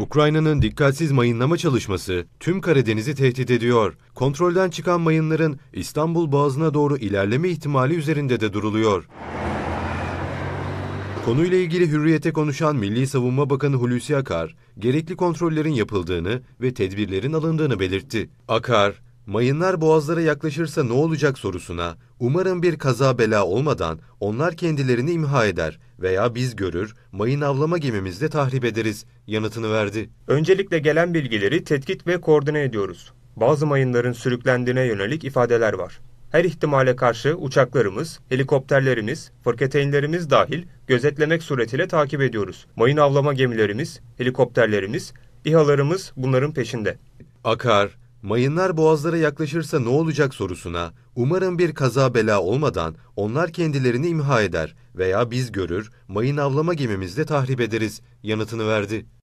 Ukrayna'nın dikkatsiz mayınlama çalışması tüm Karadeniz'i tehdit ediyor. Kontrolden çıkan mayınların İstanbul Boğazı'na doğru ilerleme ihtimali üzerinde de duruluyor. Konuyla ilgili hürriyete konuşan Milli Savunma Bakanı Hulusi Akar, gerekli kontrollerin yapıldığını ve tedbirlerin alındığını belirtti. Akar, Mayınlar boğazlara yaklaşırsa ne olacak sorusuna, umarım bir kaza bela olmadan onlar kendilerini imha eder veya biz görür, mayın avlama gemimizde tahrip ederiz yanıtını verdi. Öncelikle gelen bilgileri tetkik ve koordine ediyoruz. Bazı mayınların sürüklendiğine yönelik ifadeler var. Her ihtimale karşı uçaklarımız, helikopterlerimiz, fırketeynlerimiz dahil gözetlemek suretiyle takip ediyoruz. Mayın avlama gemilerimiz, helikopterlerimiz, İHA'larımız bunların peşinde. Akar, Mayınlar boğazlara yaklaşırsa ne olacak sorusuna, umarım bir kaza bela olmadan onlar kendilerini imha eder veya biz görür, mayın avlama gemimizde tahrip ederiz yanıtını verdi.